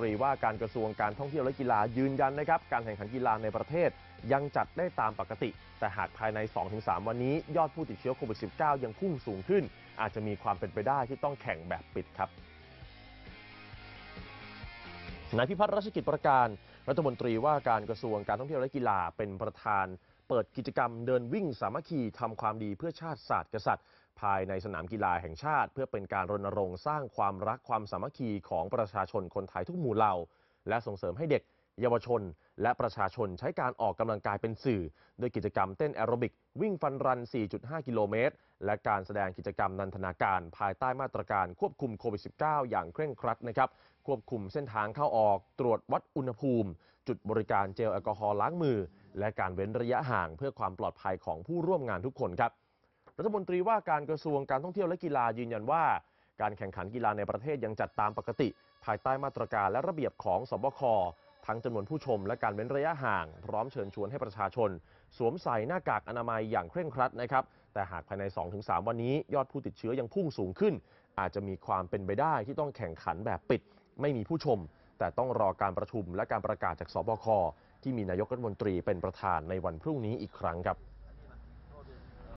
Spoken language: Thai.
ตรีว่าการกระทรวงการท่องเที่ยวและกีฬายืนยันนะครับ การแข่งขันกีฬาในประเทศยังจัดได้ตามปกติ แต่หากภายใน 2-3วันนี้ยอดผู้ติดเชื้อโควิด -19 ยังพุ่งสูงขึ้น อาจจะมีความเป็นไปได้ที่ต้องแข่งแบบปิดครับนายพิพัฒน์รัชกิจประการ รัฐมนตรีว่าการกระทรวงการท่องเที่ยวและกีฬาเป็นประธานเปิดกิจกรรมเดินวิ่งสามัคคี ทำความดีเพื่อชาติศาสตร์กษัตริย์ ภายในสนามกีฬาแห่งชาติ เพื่อเป็นการรณรงค์ สร้างความรักความสามัคคีของประชาชนคนไทยทุกหมู่เหล่า และส่งเสริมให้เด็กเยาวชน และประชาชนใช้การออกกำลังกายเป็นสื่อโดยกิจกรรมเต้นแอโรบิกวิ่งฟันรัน 4.5 กิโลเมตร และการแสดงกิจกรรมนันทนาการ ภายใต้มาตรการควบคุมโควิด -19 อย่างเคร่งครัดนะครับควบคุมเส้นทางเข้าออก ตรวจวัดอุณหภูมิ จุดบริการเจลแอลกอฮอล์ล้างมือ และการเว้นระยะห่าง เพื่อความปลอดภัยของผู้ร่วมงานทุกคนครับรัฐมนตรีว่าการกระทรวงการท่องเที่ยวและกีฬายืนยันว่า การแข่งขันกีฬาในประเทศยังจัดตามปกติ ภายใต้มาตรการและระเบียบของสบคทั้งจำนวนผู้ชมและการเว้นระยะห่าง พร้อมเชิญชวนให้ประชาชน สวมใส่หน้ากากอนามัยอย่างเคร่งครัดนะครับ แต่หากภายใน 2-3 วันนี้ยอดผู้ติดเชื้อยังพุ่งสูงขึ้น อาจจะมีความเป็นไปได้ที่ต้องแข่งขันแบบปิดไม่มีผู้ชม แต่ต้องรอการประชุมและการประกาศจากสบคที่มีนายกรัฐมนตรีเป็นประธานในวันพรุ่งนี้อีกครั้งครับ